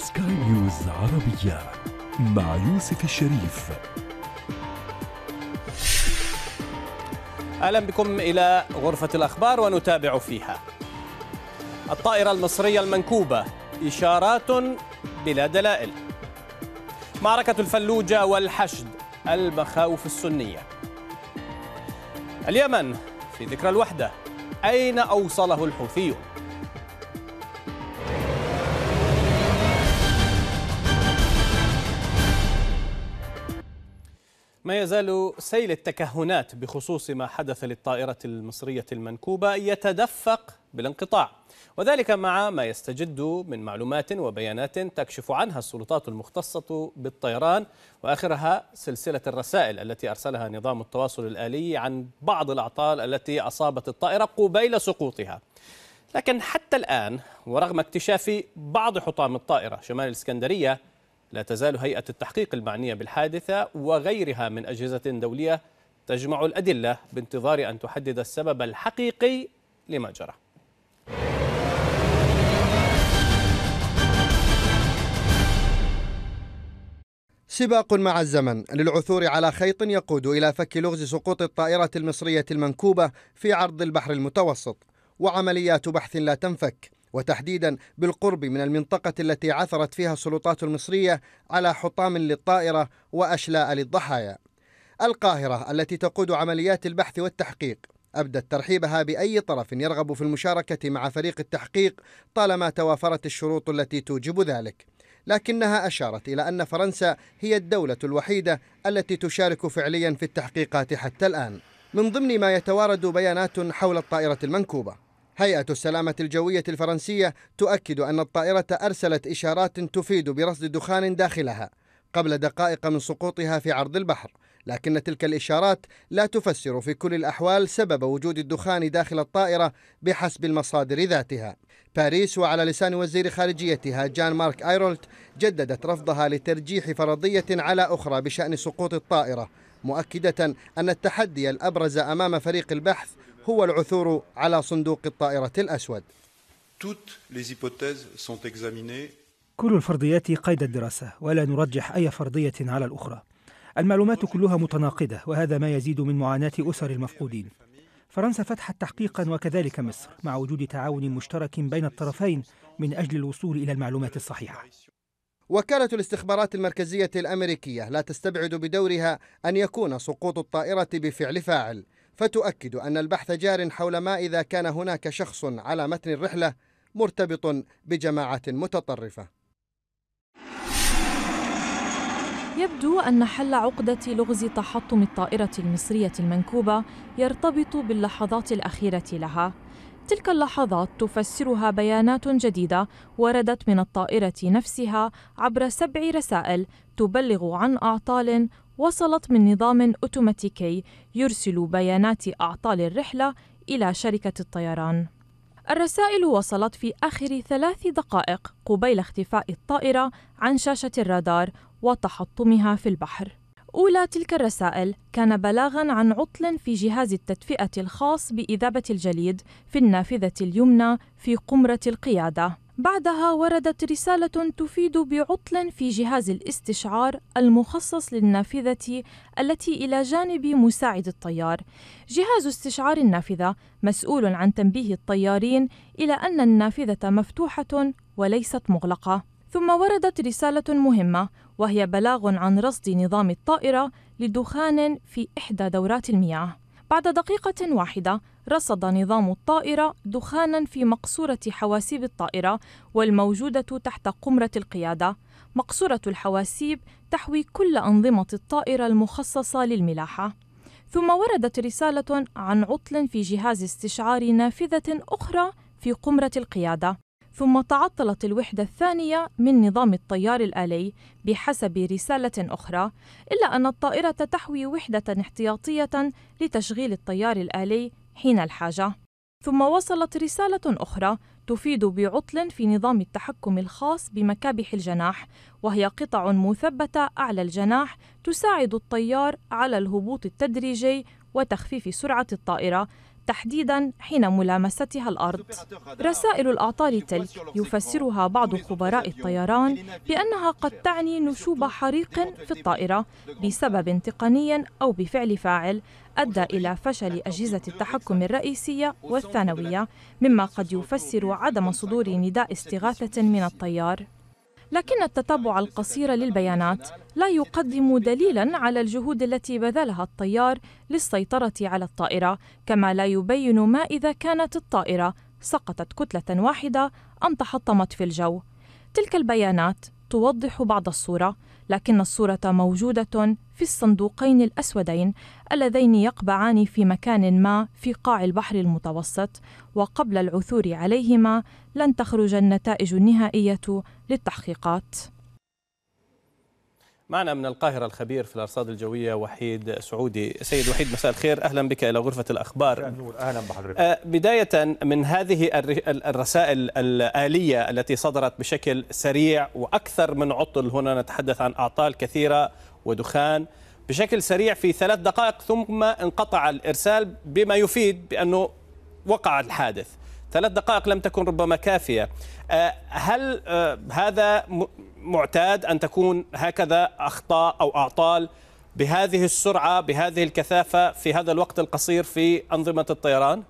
سكاي نيوز عربية مع يوسف الشريف أهلا بكم إلى غرفة الأخبار ونتابع فيها الطائرة المصرية المنكوبة إشارات بلا دلائل معركة الفلوجة والحشد المخاوف السنية اليمن في ذكرى الوحدة أين أوصله الحوثيون ما يزال سيل التكهنات بخصوص ما حدث للطائرة المصرية المنكوبة يتدفق بالانقطاع وذلك مع ما يستجد من معلومات وبيانات تكشف عنها السلطات المختصة بالطيران وآخرها سلسلة الرسائل التي أرسلها نظام التواصل الآلي عن بعض الأعطال التي أصابت الطائرة قبيل سقوطها لكن حتى الآن ورغم اكتشاف بعض حطام الطائرة شمال الإسكندرية لا تزال هيئة التحقيق المعنية بالحادثة وغيرها من أجهزة دولية تجمع الأدلة بانتظار أن تحدد السبب الحقيقي لما جرى سباق مع الزمن للعثور على خيط يقود إلى فك لغز سقوط الطائرة المصرية المنكوبة في عرض البحر المتوسط وعمليات بحث لا تنفك وتحديدا بالقرب من المنطقة التي عثرت فيها السلطات المصرية على حطام للطائرة وأشلاء للضحايا. القاهرة التي تقود عمليات البحث والتحقيق أبدت ترحيبها بأي طرف يرغب في المشاركة مع فريق التحقيق طالما توافرت الشروط التي توجب ذلك. لكنها أشارت إلى أن فرنسا هي الدولة الوحيدة التي تشارك فعليا في التحقيقات حتى الآن. من ضمن ما يتوارد بيانات حول الطائرة المنكوبة هيئة السلامة الجوية الفرنسية تؤكد أن الطائرة أرسلت إشارات تفيد برصد دخان داخلها قبل دقائق من سقوطها في عرض البحر لكن تلك الإشارات لا تفسر في كل الأحوال سبب وجود الدخان داخل الطائرة بحسب المصادر ذاتها باريس وعلى لسان وزير خارجيتها جان مارك آيرولت جددت رفضها لترجيح فرضية على أخرى بشأن سقوط الطائرة مؤكدة أن التحدي الأبرز أمام فريق البحث هو العثور على صندوق الطائرة الأسود كل الفرضيات قيد الدراسة ولا نرجح أي فرضية على الأخرى المعلومات كلها متناقضة وهذا ما يزيد من معاناة أسر المفقودين فرنسا فتحت تحقيقا وكذلك مصر مع وجود تعاون مشترك بين الطرفين من أجل الوصول إلى المعلومات الصحيحة وكالة الاستخبارات المركزية الأمريكية لا تستبعد بدورها أن يكون سقوط الطائرة بفعل فاعل فتؤكد أن البحث جار حول ما إذا كان هناك شخص على متن الرحلة مرتبط بجماعة متطرفة يبدو أن حل عقدة لغز تحطم الطائرة المصرية المنكوبة يرتبط باللحظات الأخيرة لها. تلك اللحظات تفسرها بيانات جديدة وردت من الطائرة نفسها عبر سبع رسائل تبلغ عن أعطال وصلت من نظام أوتوماتيكي يرسل بيانات أعطال الرحلة إلى شركة الطيران. الرسائل وصلت في آخر ثلاث دقائق قبيل اختفاء الطائرة عن شاشة الرادار وتحطمها في البحر. أولى تلك الرسائل كان بلاغًا عن عطل في جهاز التدفئة الخاص بإذابة الجليد في النافذة اليمنى في قمرة القيادة. بعدها وردت رسالة تفيد بعطل في جهاز الاستشعار المخصص للنافذة التي إلى جانب مساعد الطيار. جهاز استشعار النافذة مسؤول عن تنبيه الطيارين إلى أن النافذة مفتوحة وليست مغلقة. ثم وردت رسالة مهمة وهي بلاغ عن رصد نظام الطائرة لدخان في إحدى دورات المياه. بعد دقيقة واحدة رصد نظام الطائرة دخانا في مقصورة حواسيب الطائرة والموجودة تحت قمرة القيادة. مقصورة الحواسيب تحوي كل أنظمة الطائرة المخصصة للملاحة. ثم وردت رسالة عن عطل في جهاز استشعار نافذة أخرى في قمرة القيادة. ثم تعطلت الوحدة الثانية من نظام الطيار الآلي بحسب رسالة أخرى، إلا أن الطائرة تحوي وحدة احتياطية لتشغيل الطيار الآلي حين الحاجة ثم وصلت رسالة أخرى تفيد بعطل في نظام التحكم الخاص بمكابح الجناح وهي قطع مثبتة أعلى الجناح تساعد الطيار على الهبوط التدريجي وتخفيف سرعة الطائرة تحديدا حين ملامستها الأرض رسائل الأعطال تلك يفسرها بعض خبراء الطيران بأنها قد تعني نشوب حريق في الطائرة بسبب تقني أو بفعل فاعل أدى إلى فشل أجهزة التحكم الرئيسية والثانوية مما قد يفسر عدم صدور نداء استغاثة من الطيار لكن التتبع القصير للبيانات لا يقدم دليلا على الجهود التي بذلها الطيار للسيطرة على الطائرة، كما لا يبين ما إذا كانت الطائرة سقطت كتلة واحدة أم تحطمت في الجو. تلك البيانات توضح بعض الصورة لكن الصورة موجودة في الصندوقين الأسودين اللذين يقبعان في مكان ما في قاع البحر المتوسط وقبل العثور عليهما لن تخرج النتائج النهائية للتحقيقات معنا من القاهرة الخبير في الأرصاد الجوية وحيد سعودي سيد وحيد مساء الخير أهلا بك إلى غرفة الأخبار أهلا بحضرتك آه، بداية من هذه الرسائل الآلية التي صدرت بشكل سريع وأكثر من عطل هنا نتحدث عن أعطال كثيرة ودخان بشكل سريع في ثلاث دقائق ثم انقطع الإرسال بما يفيد بأنه وقع الحادث ثلاث دقائق لم تكن ربما كافية آه، هل آه، هذا معتاد أن تكون هكذا أخطاء أو أعطال بهذه السرعة بهذه الكثافة في هذا الوقت القصير في أنظمة الطيران؟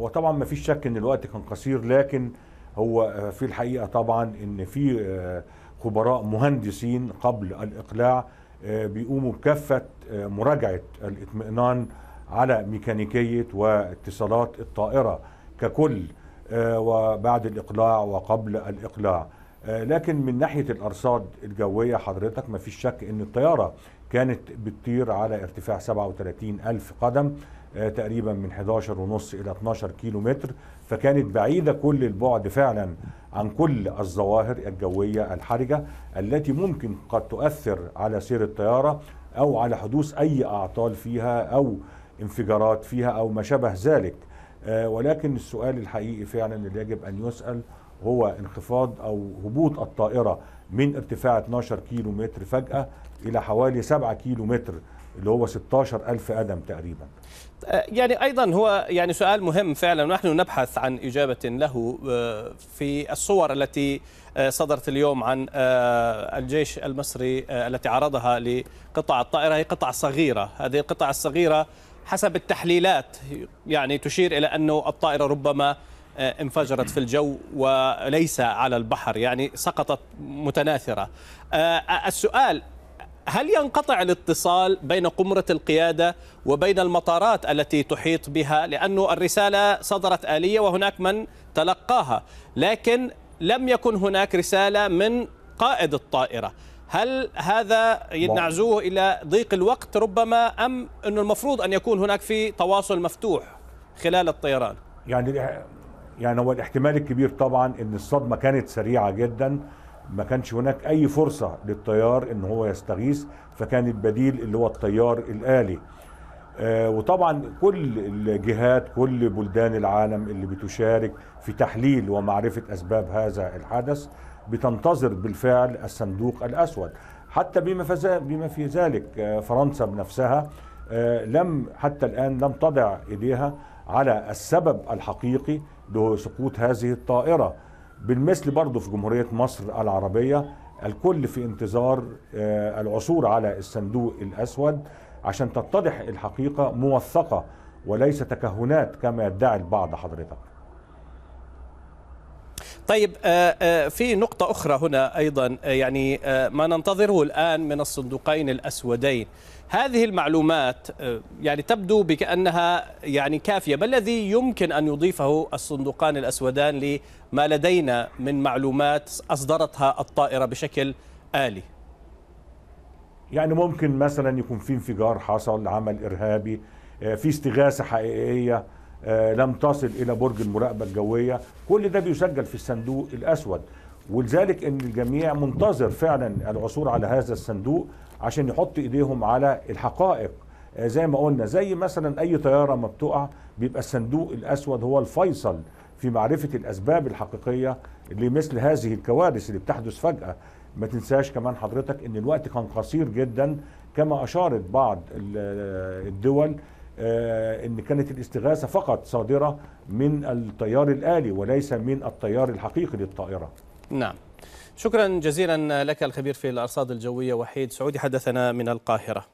هو طبعا ما فيش شك ان الوقت كان قصير لكن هو آه، في الحقيقه طبعا ان في خبراء مهندسين قبل الاقلاع بيقوموا بكافه مراجعه الاطمئنان على ميكانيكية واتصالات الطائرة ككل آه، وبعد الإقلاع وقبل الإقلاع آه، لكن من ناحية الأرصاد الجوية حضرتك ما فيش شك أن الطيارة كانت بتطير على ارتفاع 37 ألف قدم آه، تقريبا من 11 ونص إلى 12 كيلو متر فكانت بعيدة كل البعد فعلا عن كل الظواهر الجوية الحرجة التي ممكن قد تؤثر على سير الطيارة أو على حدوث أي أعطال فيها أو انفجارات فيها أو ما شابه ذلك آه، ولكن السؤال الحقيقي فعلا اللي يجب أن يسأل هو انخفاض أو هبوط الطائرة من ارتفاع 12 كيلو متر فجأة إلى حوالي 7 كيلو متر اللي هو 16 ألف قدم تقريبا آه، يعني أيضا هو يعني سؤال مهم فعلا نحن نبحث عن إجابة له آه، في الصور التي صدرت اليوم عن الجيش المصري التي عرضها لقطع الطائرة هي قطع صغيرة هذه القطع الصغيرة حسب التحليلات يعني تشير إلى أنه الطائرة ربما آه، انفجرت في الجو وليس على البحر يعني سقطت متناثرة آه، آه، السؤال هل ينقطع الاتصال بين قمرة القيادة وبين المطارات التي تحيط بها لأن الرسالة صدرت آلية وهناك من تلقاها لكن لم يكن هناك رسالة من قائد الطائرة هل هذا نعزوه نعم. إلى ضيق الوقت ربما أم أنه المفروض أن يكون هناك في تواصل مفتوح خلال الطيران يعني يعني هو الاحتمال الكبير طبعا ان الصدمه كانت سريعه جدا ما كانش هناك اي فرصه للطيار ان هو يستغيث فكان البديل اللي هو الطيار الالي آه، وطبعا كل الجهات كل بلدان العالم اللي بتشارك في تحليل ومعرفه اسباب هذا الحدث بتنتظر بالفعل الصندوق الأسود حتى بما, بما في ذلك آه، فرنسا بنفسها آه، لم حتى الآن لم تضع إيديها على السبب الحقيقي لسقوط هذه الطائرة بالمثل برضه في جمهورية مصر العربية الكل في انتظار آه، العثور على الصندوق الأسود عشان تتضح الحقيقة موثقة وليس تكهنات كما يدعي البعض حضرتك طيب آه، آه، في نقطة أخرى هنا أيضا آه، يعني ما ننتظره الآن من الصندوقين الأسودين هذه المعلومات يعني تبدو بكأنها يعني كافية ما الذي يمكن أن يضيفه الصندوقان الأسودان لما لدينا من معلومات أصدرتها الطائرة بشكل آلي يعني ممكن مثلا يكون في انفجار حصل عمل إرهابي في استغاثة حقيقية آه، لم تصل إلى برج المراقبة الجوية كل ده بيسجل في الصندوق الأسود ولذلك ان الجميع منتظر فعلا العثور على هذا الصندوق عشان يحط ايديهم على الحقائق آه، زي ما قلنا زي مثلا اي طياره ما بتقع بيبقى الصندوق الاسود هو الفيصل في معرفه الاسباب الحقيقيه لمثل هذه الكوارث اللي بتحدث فجاه ما تنساش كمان حضرتك ان الوقت كان قصير جدا كما اشارت بعض آه، الدول آه، ان كانت الاستغاثه فقط صادره من التيار الالي وليس من التيار الحقيقي للطائره. نعم. شكرا جزيلا لك الخبير في الارصاد الجويه وحيد سعودي حدثنا من القاهره.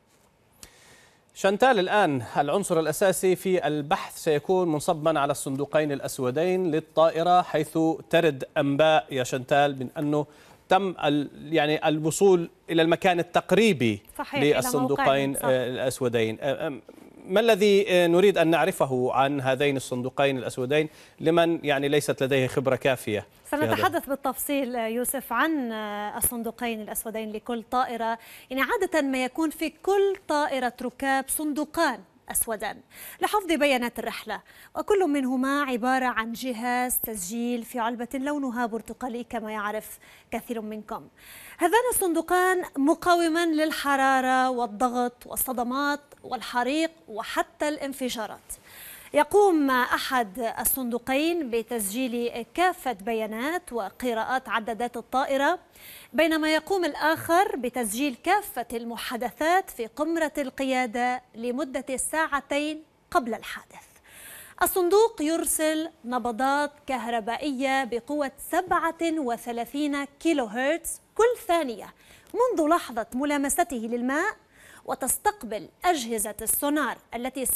شانتال الآن العنصر الأساسي في البحث سيكون منصبا على الصندوقين الأسودين للطائرة حيث ترد أنباء يا شانتال من أنه تم يعني الوصول إلى المكان التقريبي صحيح للصندوقين آه، الأسودين آه، ما الذي آه، نريد أن نعرفه عن هذين الصندوقين الأسودين لمن يعني ليست لديه خبرة كافية سنتحدث بالتفصيل آه، يوسف عن آه، الصندوقين الأسودين لكل طائرة يعني عادة ما يكون في كل طائرة ركاب صندوقان اسودا لحفظ بيانات الرحلة وكل منهما عبارة عن جهاز تسجيل في علبة لونها برتقالي كما يعرف كثير منكم هذان الصندوقان مقاوما للحرارة والضغط والصدمات والحريق وحتى الانفجارات يقوم أحد الصندوقين بتسجيل كافة بيانات وقراءات عدادات الطائرة بينما يقوم الآخر بتسجيل كافة المحادثات في قمرة القيادة لمدة ساعتين قبل الحادث الصندوق يرسل نبضات كهربائية بقوة 37 كيلو هرتز كل ثانية منذ لحظة ملامسته للماء وتستقبل أجهزة السونار التي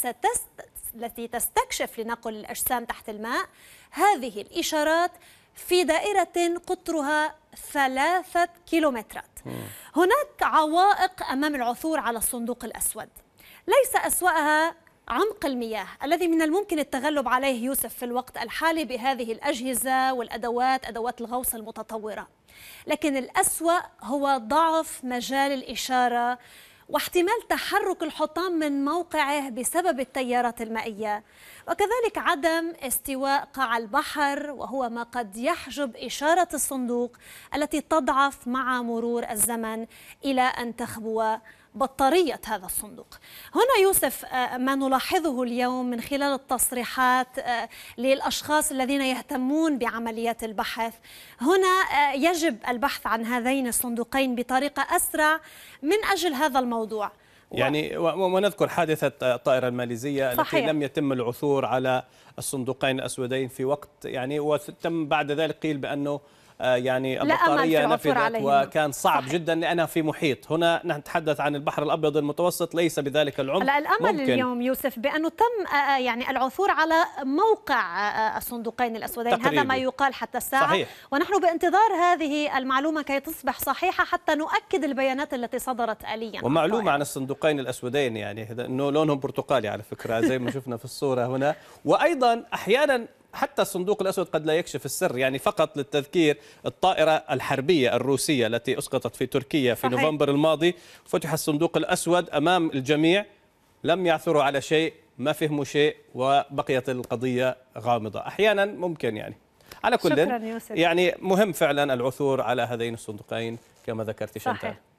التي تستكشف لنقل الأجسام تحت الماء هذه الإشارات في دائرة قطرها ثلاثة كيلومترات هناك عوائق أمام العثور على الصندوق الأسود ليس أسوأها عمق المياه الذي من الممكن التغلب عليه يوسف في الوقت الحالي بهذه الأجهزة والأدوات أدوات الغوص المتطورة لكن الأسوأ هو ضعف مجال الإشارة واحتمال تحرك الحطام من موقعه بسبب التيارات المائية وكذلك عدم استواء قاع البحر وهو ما قد يحجب إشارة الصندوق التي تضعف مع مرور الزمن إلى أن تخبو بطارية هذا الصندوق هنا يوسف آه، ما نلاحظه اليوم من خلال التصريحات آه، للأشخاص الذين يهتمون بعمليات البحث هنا آه، يجب البحث عن هذين الصندوقين بطريقة أسرع من أجل هذا الموضوع يعني ونذكر حادثة الطائرة الماليزية صحيح. التي لم يتم العثور على الصندوقين الأسودين في وقت يعني وتم بعد ذلك قيل بأنه آه، يعني البطاريه نفذت وكان صعب جدا لانها في محيط هنا نتحدث عن البحر الابيض المتوسط ليس بذلك العمق هلا الامل ممكن. اليوم يوسف بانه تم آه، آه، يعني العثور على موقع الصندوقين الاسودين تقريبي. هذا ما يقال حتى الساعه صحيح. ونحن بانتظار هذه المعلومه كي تصبح صحيحه حتى نؤكد البيانات التي صدرت اليا ومعلومه طيب. عن الصندوقين الاسودين يعني انه لونهم برتقالي على فكره زي ما شفنا في الصوره هنا وايضا احيانا حتى الصندوق الأسود قد لا يكشف السر يعني فقط للتذكير الطائرة الحربية الروسية التي أسقطت في تركيا في صحيح. نوفمبر الماضي فتح الصندوق الأسود أمام الجميع لم يعثروا على شيء ما فهموا شيء وبقيت القضية غامضة أحيانا ممكن يعني على كل شكرا يوسف. يعني مهم فعلا العثور على هذين الصندوقين كما ذكرت شنتا صحيح.